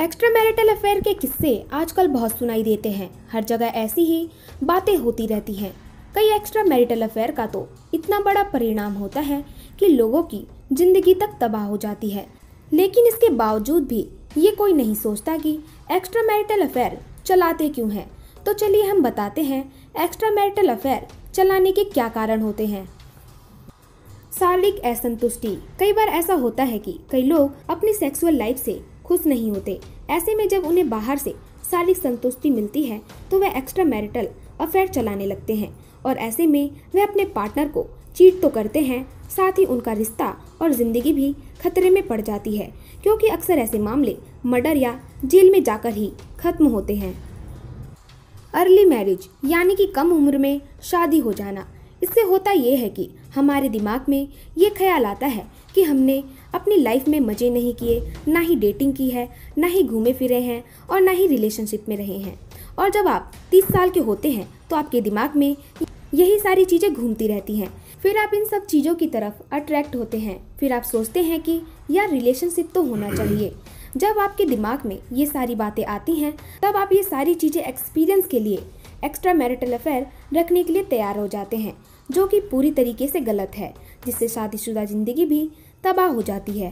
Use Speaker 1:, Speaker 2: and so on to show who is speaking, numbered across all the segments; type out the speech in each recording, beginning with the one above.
Speaker 1: extra marital affair के किस्से आजकल बहुत सुनाई देते हैं हर जगह ऐसी ही बातें होती रहती हैं कई एक्स्ट्रा मैरिटल अफेयर का तो इतना बड़ा परिणाम होता है कि लोगों की जिंदगी तक तबाह हो जाती है लेकिन इसके बावजूद भी ये कोई नहीं सोचता कि एक्स्ट्रा मैरिटल अफेयर चलाते क्यों हैं तो चलिए हम बताते हैं एक्स्ट्रा मैरिटल अफेयर चलाने के क्या कारण होते हैं शारीरिक असंतुष्टि कई बार ऐसा होता है कि कई लोग अपनी सेक्सुअल लाइफ से खुश नहीं होते ऐसे में जब उन्हें बाहर से शारीरिक संतुष्टि मिलती है तो वह एक्स्ट्रा मैरिटल अफेयर चलाने लगते हैं और ऐसे में वह अपने पार्टनर को चीट तो करते हैं साथ ही उनका रिश्ता और ज़िंदगी भी खतरे में पड़ जाती है क्योंकि अक्सर ऐसे मामले मर्डर या जेल में जाकर ही खत्म होते हैं अर्ली मैरिज यानी कि कम उम्र में शादी हो जाना इससे होता यह है कि हमारे दिमाग में ये ख्याल आता है कि हमने अपनी लाइफ में मज़े नहीं किए ना ही डेटिंग की है ना ही घूमे फिरे हैं और ना ही रिलेशनशिप में रहे हैं और जब आप तीस साल के होते हैं तो आपके दिमाग में यही सारी चीज़ें घूमती रहती हैं फिर आप इन सब चीज़ों की तरफ अट्रैक्ट होते हैं फिर आप सोचते हैं कि यार रिलेशनशिप तो होना चाहिए जब आपके दिमाग में ये सारी बातें आती हैं तब आप ये सारी चीज़ें एक्सपीरियंस के लिए एक्स्ट्रा मैरिटल अफेयर रखने के लिए तैयार हो जाते हैं जो कि पूरी तरीके से गलत है जिससे शादीशुदा ज़िंदगी भी तबाह हो जाती है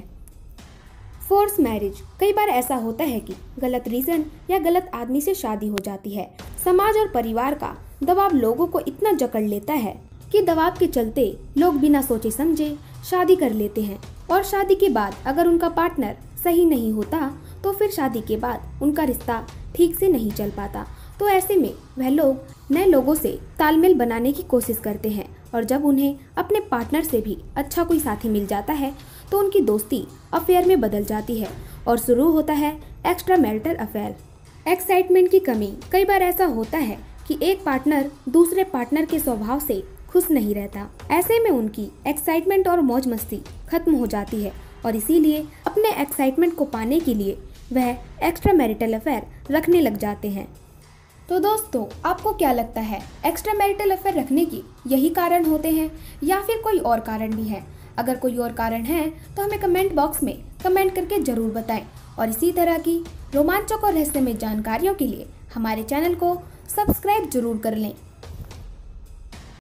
Speaker 1: फोर्स मैरिज कई बार ऐसा होता है कि गलत रीज़न या गलत आदमी से शादी हो जाती है समाज और परिवार का दबाव लोगों को इतना जकड़ लेता है कि दबाव के चलते लोग बिना सोचे समझे शादी कर लेते हैं और शादी के बाद अगर उनका पार्टनर सही नहीं होता तो फिर शादी के बाद उनका रिश्ता ठीक से नहीं चल पाता तो ऐसे में वह लोग नए लोगों से तालमेल बनाने की कोशिश करते हैं और जब उन्हें अपने पार्टनर से भी अच्छा कोई साथी मिल जाता है तो उनकी दोस्ती अफेयर में बदल जाती है और शुरू होता है एक्स्ट्रा मैरिटल अफेयर एक्साइटमेंट की कमी कई बार ऐसा होता है कि एक पार्टनर दूसरे पार्टनर के स्वभाव से खुश नहीं रहता ऐसे में उनकी एक्साइटमेंट और मौज मस्ती खत्म हो जाती है और इसीलिए अपने एक्साइटमेंट को पाने के लिए वह एक्स्ट्रा मैरिटल अफेयर रखने लग जाते हैं तो दोस्तों आपको क्या लगता है एक्स्ट्रा मैरिटल अफेयर रखने की यही कारण होते हैं या फिर कोई और कारण भी है अगर कोई और कारण है तो हमें कमेंट बॉक्स में कमेंट करके ज़रूर बताएं और इसी तरह की रोमांचक और रहस्यमय जानकारियों के लिए हमारे चैनल को सब्सक्राइब जरूर कर लें